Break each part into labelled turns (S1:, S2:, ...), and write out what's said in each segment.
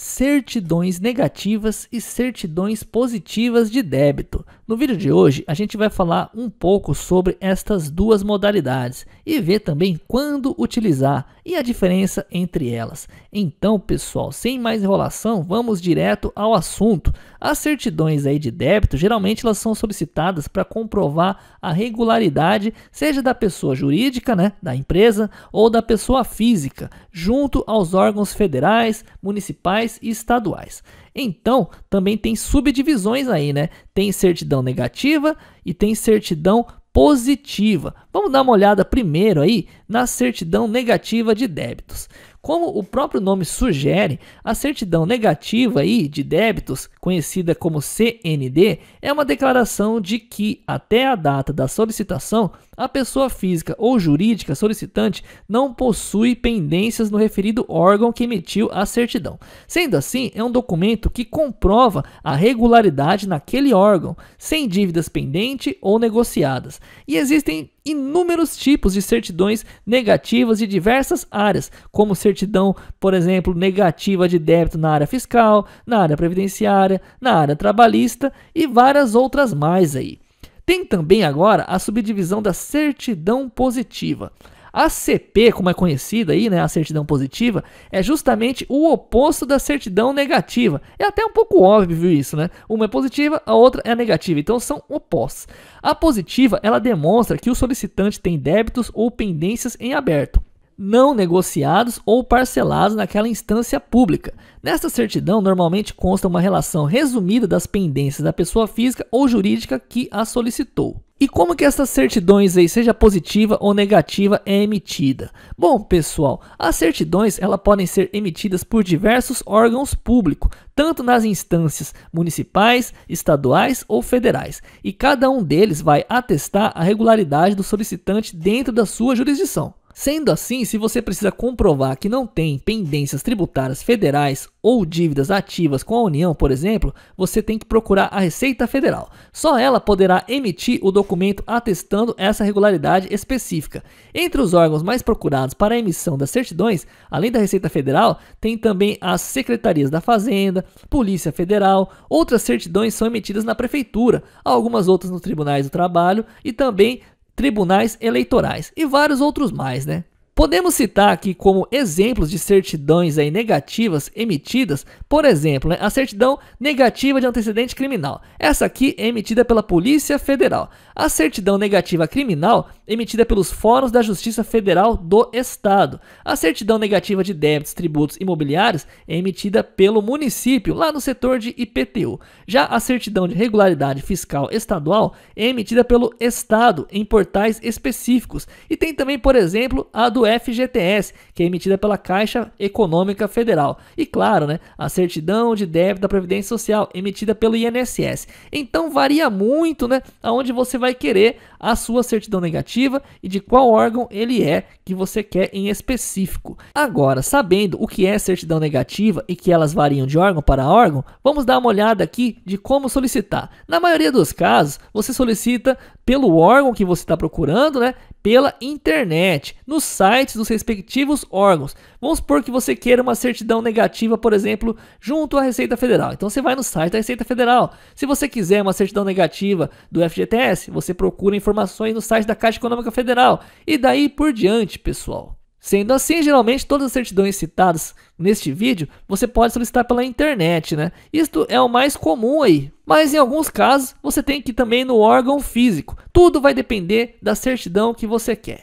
S1: certidões negativas e certidões positivas de débito. No vídeo de hoje, a gente vai falar um pouco sobre estas duas modalidades e ver também quando utilizar e a diferença entre elas. Então, pessoal, sem mais enrolação, vamos direto ao assunto. As certidões aí de débito, geralmente elas são solicitadas para comprovar a regularidade, seja da pessoa jurídica, né, da empresa ou da pessoa física, junto aos órgãos federais, municipais federais e estaduais. Então, também tem subdivisões aí, né? Tem certidão negativa e tem certidão positiva. Vamos dar uma olhada primeiro aí na certidão negativa de débitos. Como o próprio nome sugere, a certidão negativa aí de débitos, conhecida como CND, é uma declaração de que, até a data da solicitação, a pessoa física ou jurídica solicitante não possui pendências no referido órgão que emitiu a certidão. Sendo assim, é um documento que comprova a regularidade naquele órgão, sem dívidas pendentes ou negociadas. E existem inúmeros tipos de certidões negativas de diversas áreas, como certidão, por exemplo, negativa de débito na área fiscal, na área previdenciária, na área trabalhista e várias outras mais aí. Tem também agora a subdivisão da certidão positiva. A CP, como é conhecida aí, né, a certidão positiva, é justamente o oposto da certidão negativa. É até um pouco óbvio isso, né? Uma é positiva, a outra é negativa, então são opostos. A positiva, ela demonstra que o solicitante tem débitos ou pendências em aberto não negociados ou parcelados naquela instância pública. Nesta certidão, normalmente consta uma relação resumida das pendências da pessoa física ou jurídica que a solicitou. E como que essas certidões aí, seja positiva ou negativa, é emitida? Bom, pessoal, as certidões ela podem ser emitidas por diversos órgãos públicos, tanto nas instâncias municipais, estaduais ou federais, e cada um deles vai atestar a regularidade do solicitante dentro da sua jurisdição. Sendo assim, se você precisa comprovar que não tem pendências tributárias federais ou dívidas ativas com a União, por exemplo, você tem que procurar a Receita Federal. Só ela poderá emitir o documento atestando essa regularidade específica. Entre os órgãos mais procurados para a emissão das certidões, além da Receita Federal, tem também as Secretarias da Fazenda, Polícia Federal, outras certidões são emitidas na Prefeitura, algumas outras nos Tribunais do Trabalho e também tribunais eleitorais e vários outros mais, né? Podemos citar aqui como exemplos de certidões aí negativas emitidas, por exemplo, né, a certidão negativa de antecedente criminal. Essa aqui é emitida pela Polícia Federal. A certidão negativa criminal emitida pelos Fóruns da Justiça Federal do Estado. A certidão negativa de débitos, tributos imobiliários é emitida pelo município, lá no setor de IPTU. Já a certidão de regularidade fiscal estadual é emitida pelo Estado em portais específicos. E tem também, por exemplo, a do FGTS, que é emitida pela Caixa Econômica Federal. E claro, né, a certidão de débito da Previdência Social, emitida pelo INSS. Então varia muito né, aonde você vai querer a sua certidão negativa e de qual órgão ele é que você quer em específico. Agora, sabendo o que é certidão negativa e que elas variam de órgão para órgão, vamos dar uma olhada aqui de como solicitar. Na maioria dos casos, você solicita pelo órgão que você está procurando, né? pela internet, nos sites dos respectivos órgãos. Vamos supor que você queira uma certidão negativa, por exemplo, junto à Receita Federal. Então você vai no site da Receita Federal. Se você quiser uma certidão negativa do FGTS, você procura informações no site da Caixa Econômica Federal. E daí por diante, pessoal. Sendo assim, geralmente todas as certidões citadas neste vídeo você pode solicitar pela internet, né? Isto é o mais comum aí, mas em alguns casos você tem que ir também no órgão físico. Tudo vai depender da certidão que você quer.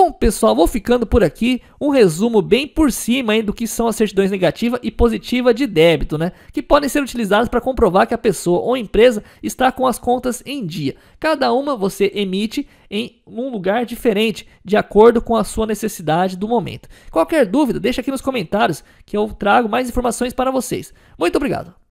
S1: Bom, pessoal, vou ficando por aqui. Um resumo bem por cima hein, do que são as certidões negativa e positiva de débito, né? Que podem ser utilizadas para comprovar que a pessoa ou empresa está com as contas em dia. Cada uma você emite em um lugar diferente, de acordo com a sua necessidade do momento. Qualquer dúvida, deixa aqui nos comentários que eu trago mais informações para vocês. Muito obrigado.